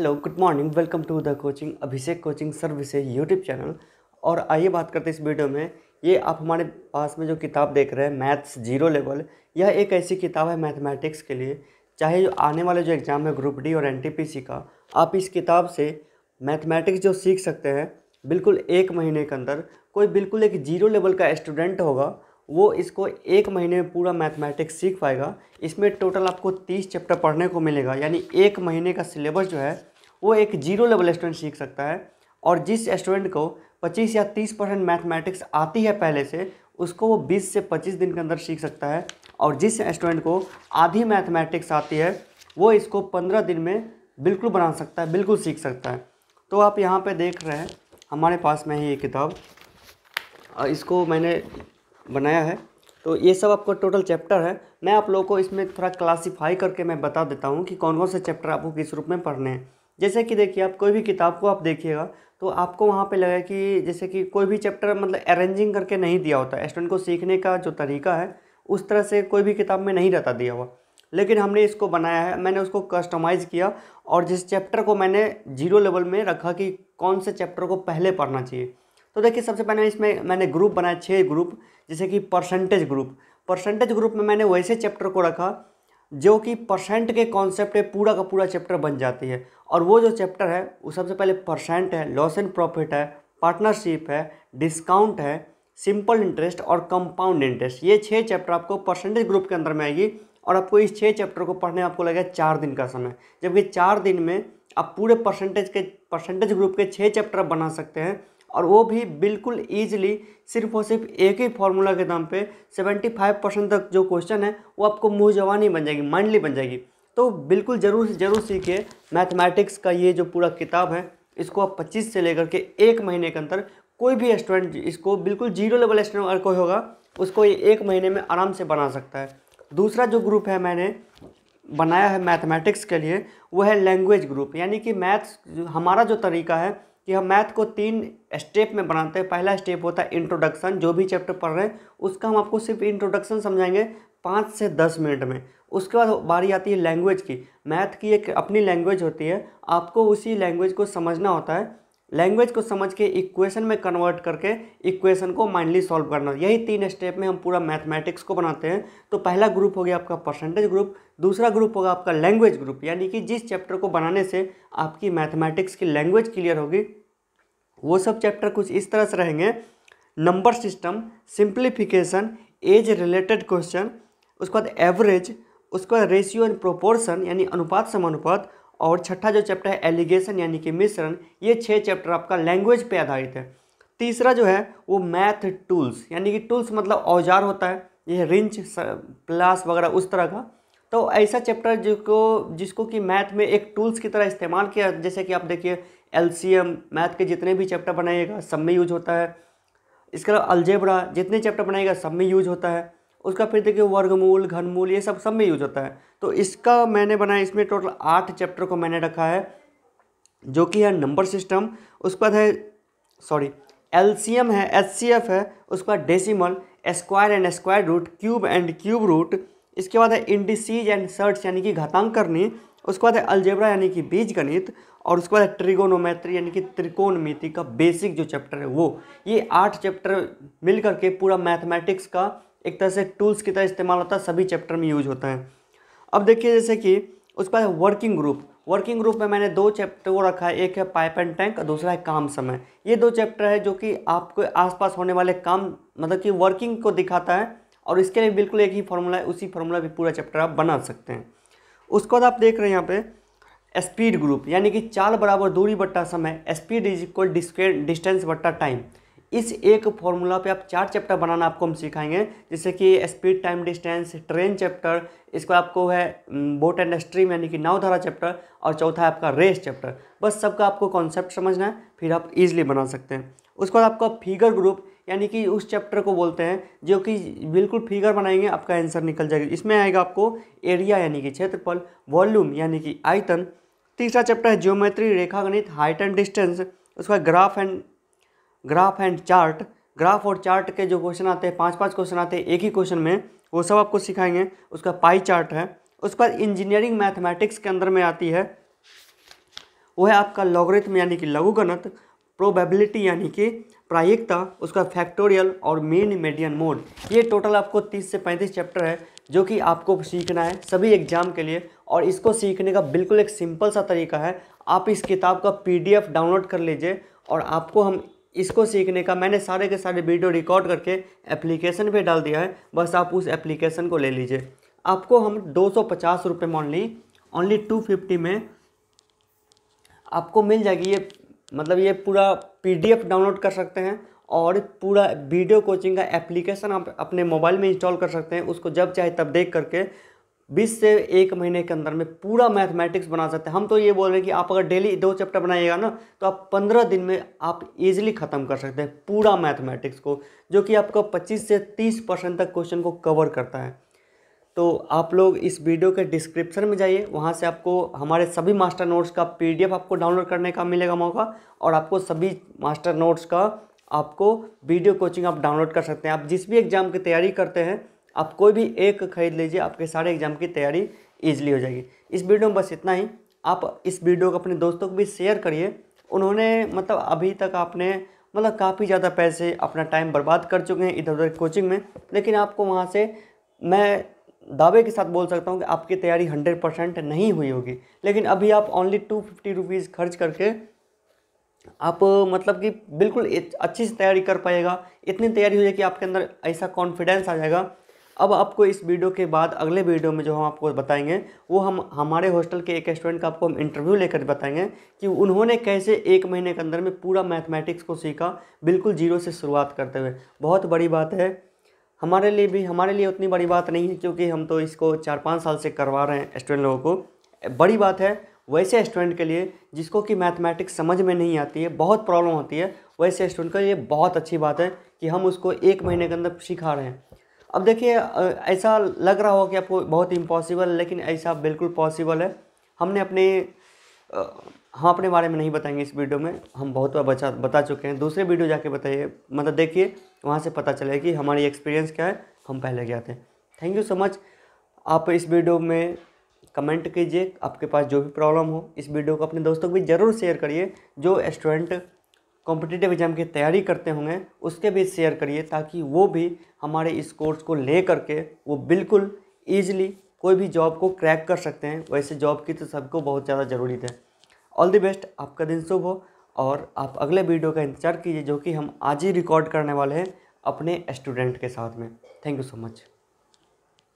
hello good morning welcome to the coaching Abhishek coaching service YouTube channel और आइए बात करते हैं इस वीडियो में ये आप हमारे पास में जो किताब देख रहे हैं मैथ्स जीरो लेवल यह एक ऐसी किताब है मैथमेटिक्स के लिए चाहे जो आने वाले जो एग्ज़ाम है ग्रुप डी और एन का आप इस किताब से मैथमेटिक्स जो सीख सकते हैं बिल्कुल एक महीने के अंदर कोई बिल्कुल एक जीरो लेवल का स्टूडेंट होगा वो इसको एक महीने में पूरा मैथमेटिक्स सीख पाएगा इसमें टोटल आपको तीस चैप्टर पढ़ने को मिलेगा यानी एक महीने का सिलेबस जो है वो एक जीरो लेवल स्टूडेंट सीख सकता है और जिस स्टूडेंट को 25 या 30 परसेंट मैथमेटिक्स आती है पहले से उसको वो 20 से 25 दिन के अंदर सीख सकता है और जिस स्टूडेंट को आधी मैथमेटिक्स आती है वो इसको 15 दिन में बिल्कुल बना सकता है बिल्कुल सीख सकता है तो आप यहाँ पे देख रहे हैं हमारे पास में ही ये किताब इसको मैंने बनाया है तो ये सब आपका टोटल चैप्टर है मैं आप लोगों को इसमें थोड़ा क्लासीफाई करके मैं बता देता हूँ कि कौन कौन से चैप्टर आपको किस रूप में पढ़ने हैं जैसे कि देखिए आप कोई भी किताब को आप देखिएगा तो आपको वहाँ पे लगा कि जैसे कि कोई भी चैप्टर मतलब अरेंजिंग करके नहीं दिया होता है स्टूडेंट को सीखने का जो तरीका है उस तरह से कोई भी किताब में नहीं रहता दिया हुआ लेकिन हमने इसको बनाया है मैंने उसको कस्टमाइज़ किया और जिस चैप्टर को मैंने जीरो लेवल में रखा कि कौन से चैप्टर को पहले पढ़ना चाहिए तो देखिए सबसे पहले इसमें मैंने ग्रुप बनाया छः ग्रुप जैसे कि परसेंटेज ग्रुप परसेंटेज ग्रुप में मैंने वैसे चैप्टर को रखा जो कि परसेंट के कॉन्सेप्ट पूरा का पूरा चैप्टर बन जाती है और वो जो चैप्टर है वो सबसे पहले परसेंट है लॉस एंड प्रॉफिट है पार्टनरशिप है डिस्काउंट है सिंपल इंटरेस्ट और कंपाउंड इंटरेस्ट ये छः चैप्टर आपको परसेंटेज ग्रुप के अंदर में आएगी और आपको इस छः चैप्टर को पढ़ने में आपको लगेगा चार दिन का समय जबकि चार दिन में आप पूरे परसेंटेज के परसेंटेज ग्रुप के छः चैप्टर बना सकते हैं और वो भी बिल्कुल ईजिली सिर्फ और सिर्फ एक ही फार्मूला के दाम पे 75 परसेंट तक जो क्वेश्चन है वो आपको मुँह जवानी बन जाएगी माइंडली बन जाएगी तो बिल्कुल ज़रूर से ज़रूर सीखिए मैथमेटिक्स का ये जो पूरा किताब है इसको आप पच्चीस से लेकर के एक महीने के अंदर कोई भी स्टूडेंट इसको बिल्कुल जीरो लेवल स्टूडेंट अगर कोई होगा उसको ये एक महीने में आराम से बना सकता है दूसरा जो ग्रुप है मैंने बनाया है मैथमेटिक्स के लिए वो है लैंग्वेज ग्रुप यानी कि मैथ्स हमारा जो तरीका है कि हम मैथ को तीन स्टेप में बनाते हैं पहला स्टेप होता है इंट्रोडक्शन जो भी चैप्टर पढ़ रहे हैं उसका हम आपको सिर्फ इंट्रोडक्शन समझाएंगे पाँच से दस मिनट में उसके बाद बारी आती है लैंग्वेज की मैथ की एक अपनी लैंग्वेज होती है आपको उसी लैंग्वेज को समझना होता है लैंग्वेज को समझ के इक्वेशन में कन्वर्ट करके इक्वेशन को माइंडली सॉल्व करना यही तीन स्टेप में हम पूरा मैथमेटिक्स को बनाते हैं तो पहला ग्रुप हो गया आपका परसेंटेज ग्रुप दूसरा ग्रुप होगा आपका लैंग्वेज ग्रुप यानी कि जिस चैप्टर को बनाने से आपकी मैथमेटिक्स की लैंग्वेज क्लियर होगी वो सब चैप्टर कुछ इस तरह से रहेंगे number system simplification age related question उसके बाद एवरेज उसके बाद रेशियो एंड प्रोपोर्सन यानी अनुपात समानुपात और छठा जो चैप्टर है एलिगेशन यानी कि मिश्रण ये छः चैप्टर आपका लैंग्वेज पे आधारित है तीसरा जो है वो मैथ टूल्स यानी कि टूल्स मतलब औजार होता है यह रिंच प्लास वगैरह उस तरह का तो ऐसा चैप्टर जिसको जिसको कि मैथ में एक टूल्स की तरह इस्तेमाल किया जैसे कि आप देखिए एल मैथ के जितने भी चैप्टर बनाइएगा सब में यूज होता है इसके अलावा अलजेबड़ा जितने चैप्टर बनाएगा सब में यूज होता है उसका फिर देखिए वर्गमूल घनमूल ये सब सब में यूज होता है तो इसका मैंने बनाया इसमें टोटल आठ चैप्टर को मैंने रखा है जो कि है नंबर सिस्टम उसके बाद है सॉरी एलसीएम है एचसीएफ है उसके बाद decimal square and square root cube and cube root इसके बाद है इंडिसीज एंड सर्ट्स यानी कि घातांक करनी उसके बाद है अल्जेबरा यानी कि बीज गणित और उसके बाद है ट्रिगोनोमेट्री यानी कि त्रिकोणमिति का बेसिक जो चैप्टर है वो ये आठ चैप्टर मिल करके पूरा मैथमेटिक्स का एक तरह से टूल्स की तरह इस्तेमाल होता है सभी चैप्टर में यूज होता है अब देखिए जैसे कि उसके बाद वर्किंग ग्रुप वर्किंग ग्रुप में मैंने दो चैप्टर को रखा है एक है पाइप एंड टैंक और दूसरा है काम समय ये दो चैप्टर है जो कि आपके आसपास होने वाले काम मतलब कि वर्किंग को दिखाता है और इसके लिए बिल्कुल एक ही फार्मूला है उसी फार्मूला भी पूरा चैप्टर आप बना सकते हैं उसके बाद आप देख रहे हैं यहाँ पर स्पीड ग्रुप यानी कि चाल बराबर दूरी बट्टा समय स्पीड इज इक्वल डिस्टेंस बट्टा टाइम इस एक फॉर्मूला पे आप चार चैप्टर बनाना आपको हम सिखाएंगे जैसे कि speed time distance train chapter इसको आपको है बोट एंड स्ट्रीम यानी कि नावधारा चैप्टर और चौथा है आपका रेस चैप्टर बस सबका आपको कॉन्सेप्ट समझना है फिर आप ईजिली बना सकते हैं उसके बाद आपका फिगर ग्रुप यानी कि उस चैप्टर को बोलते हैं जो कि बिल्कुल फिगर बनाएंगे आपका आंसर निकल जाएगा इसमें आएगा आपको एरिया यानी कि क्षेत्रफल वॉल्यूम यानी कि आयतन तीसरा चैप्टर है ज्योमेट्री रेखा गणित हाइट एंड डिस्टेंस उसका graph and graph and chart graph और चार्ट के जो क्वेश्चन आते हैं पाँच पाँच क्वेश्चन आते हैं एक ही क्वेश्चन में वो सब आपको सिखाएंगे उसका पाई चार्ट है उस पर इंजीनियरिंग मैथमेटिक्स के अंदर में आती है वो है आपका लॉगरिथम यानी कि लघुगणित प्रोबेबिलिटी यानी कि प्रायिकता उसका फैक्टोरियल और मेन मेडियन मोड ये टोटल आपको 30 से 35 चैप्टर है जो कि आपको सीखना है सभी एग्जाम के लिए और इसको सीखने का बिल्कुल एक सिंपल सा तरीका है आप इस किताब का पीडीएफ डाउनलोड कर लीजिए और आपको हम इसको सीखने का मैंने सारे के सारे वीडियो रिकॉर्ड करके एप्लीकेशन पे डाल दिया है बस आप उस एप्लीकेशन को ले लीजिए आपको हम दो सौ पचास रुपये में ओनली ओनली टू फिफ्टी में आपको मिल जाएगी ये मतलब ये पूरा पी डाउनलोड कर सकते हैं और पूरा वीडियो कोचिंग का एप्लीकेशन आप अपने मोबाइल में इंस्टॉल कर सकते हैं उसको जब चाहे तब देख करके बीस से एक महीने के अंदर में पूरा मैथमेटिक्स बना सकते हैं हम तो ये बोल रहे हैं कि आप अगर डेली दो चैप्टर बनाइएगा ना तो आप पंद्रह दिन में आप इजीली ख़त्म कर सकते हैं पूरा मैथमेटिक्स को जो कि आपका पच्चीस से तीस परसेंट तक क्वेश्चन को कवर करता है तो आप लोग इस वीडियो के डिस्क्रिप्शन में जाइए वहाँ से आपको हमारे सभी मास्टर नोट्स का पी आपको डाउनलोड करने का मिलेगा मौका और आपको सभी मास्टर नोट्स का आपको वीडियो कोचिंग आप डाउनलोड कर सकते हैं आप जिस भी एग्ज़ाम की तैयारी करते हैं आप कोई भी एक खरीद लीजिए आपके सारे एग्जाम की तैयारी ईजिली हो जाएगी इस वीडियो में बस इतना ही आप इस वीडियो को अपने दोस्तों को भी शेयर करिए उन्होंने मतलब अभी तक आपने मतलब काफ़ी ज़्यादा पैसे अपना टाइम बर्बाद कर चुके हैं इधर उधर कोचिंग में लेकिन आपको वहाँ से मैं दावे के साथ बोल सकता हूँ कि आपकी तैयारी हंड्रेड परसेंट नहीं हुई होगी लेकिन अभी आप ओनली टू फिफ्टी रुपीज़ खर्च करके आप मतलब कि बिल्कुल अच्छी से तैयारी कर पाएगा इतनी तैयारी हो जाएगी आपके अंदर ऐसा कॉन्फिडेंस आ जाएगा अब आपको इस वीडियो के बाद अगले वीडियो में जो हम आपको बताएंगे वो हम हमारे हॉस्टल के एक स्टूडेंट का आपको हम इंटरव्यू लेकर बताएंगे कि उन्होंने कैसे एक महीने के अंदर में पूरा मैथमेटिक्स को सीखा बिल्कुल जीरो से शुरुआत करते हुए बहुत बड़ी बात है हमारे लिए भी हमारे लिए उतनी बड़ी बात नहीं है क्योंकि हम तो इसको चार पाँच साल से करवा रहे हैं स्टूडेंट लोगों को बड़ी बात है वैसे स्टूडेंट के लिए जिसको कि मैथमेटिक्स समझ में नहीं आती है बहुत प्रॉब्लम होती है वैसे स्टूडेंट के लिए बहुत अच्छी बात है कि हम उसको एक महीने के अंदर सिखा रहे हैं अब देखिए ऐसा लग रहा हो कि आपको बहुत इम्पॉसिबल लेकिन ऐसा बिल्कुल पॉसिबल है हमने अपने हम अपने बारे में नहीं बताएंगे इस वीडियो में हम बहुत बार बचा बता चुके हैं दूसरे वीडियो जाके बताइए मतलब देखिए वहाँ से पता चले कि हमारी एक्सपीरियंस क्या है हम पहले गया थे थैंक यू सो मच आप इस वीडियो में कमेंट कीजिए आपके पास जो भी प्रॉब्लम हो इस वीडियो को अपने दोस्तों को भी ज़रूर शेयर करिए जो स्टूडेंट कॉम्पिटिटिव एग्ज़ाम की तैयारी करते होंगे उसके भी शेयर करिए ताकि वो भी हमारे इस कोर्स को ले करके वो बिल्कुल ईजिली कोई भी जॉब को क्रैक कर सकते हैं वैसे जॉब की तो सबको बहुत ज़्यादा ज़रूरी है ऑल द बेस्ट आपका दिन शुभ हो और आप अगले वीडियो का इंतज़ार कीजिए जो कि हम आज ही रिकॉर्ड करने वाले हैं अपने स्टूडेंट के साथ में थैंक यू सो मच